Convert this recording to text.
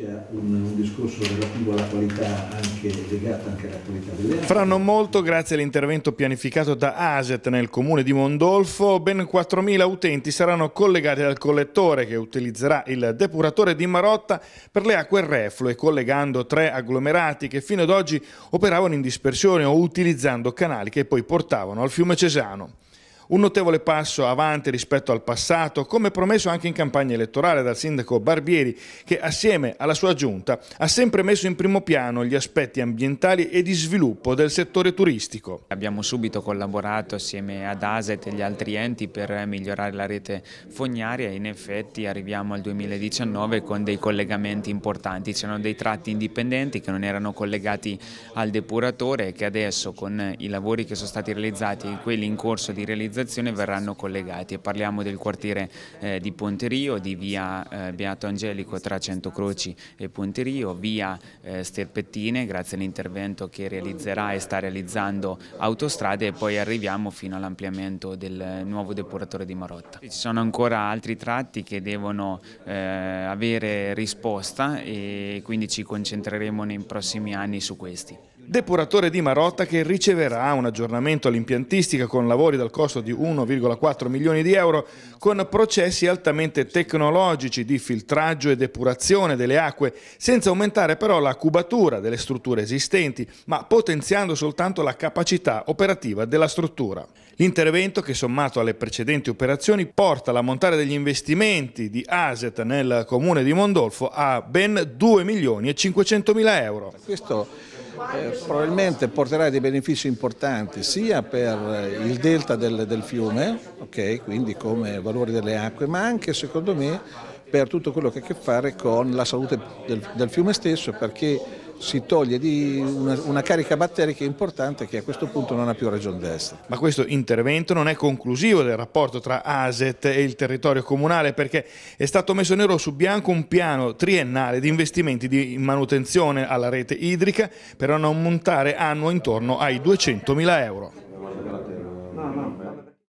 sia un, un, discorso relativo alla qualità anche legato anche alla qualità delle acque. Fra non molto, grazie all'intervento pianificato da ASET nel comune di Mondolfo, ben 4.000 utenti saranno collegati al collettore che utilizzerà il depuratore di Marotta per le acque reflue, collegando tre agglomerati che fino ad oggi operavano in dispersione o utilizzando canali che poi portavano al fiume Cesano un notevole passo avanti rispetto al passato, come promesso anche in campagna elettorale dal sindaco Barbieri, che assieme alla sua giunta ha sempre messo in primo piano gli aspetti ambientali e di sviluppo del settore turistico. Abbiamo subito collaborato assieme ad ASET e gli altri enti per migliorare la rete fognaria e in effetti arriviamo al 2019 con dei collegamenti importanti, c'erano dei tratti indipendenti che non erano collegati al depuratore e che adesso con i lavori che sono stati realizzati e quelli in corso di realizzazione frazione verranno collegati e parliamo del quartiere eh, di Ponterio, di via eh, Beato Angelico tra Centocroci e Ponterio, via eh, Sterpettine grazie all'intervento che realizzerà e sta realizzando autostrade e poi arriviamo fino all'ampliamento del eh, nuovo depuratore di Marotta. Ci sono ancora altri tratti che devono eh, avere risposta e quindi ci concentreremo nei prossimi anni su questi depuratore di Marotta che riceverà un aggiornamento all'impiantistica con lavori dal costo di 1,4 milioni di euro, con processi altamente tecnologici di filtraggio e depurazione delle acque, senza aumentare però la cubatura delle strutture esistenti, ma potenziando soltanto la capacità operativa della struttura. L'intervento, che sommato alle precedenti operazioni, porta l'ammontare degli investimenti di ASET nel comune di Mondolfo a ben 2 milioni e 500 mila euro. Questo eh, probabilmente porterà dei benefici importanti sia per il delta del, del fiume, okay, quindi come valore delle acque, ma anche secondo me per tutto quello che ha a che fare con la salute del, del fiume stesso perché si toglie di una, una, carica batterica importante che a questo punto non ha più ragione d'essere. Ma questo intervento non è conclusivo del rapporto tra ASET e il territorio comunale perché è stato messo nero su bianco un piano triennale di investimenti di manutenzione alla rete idrica per un ammontare annuo intorno ai 200.000 euro.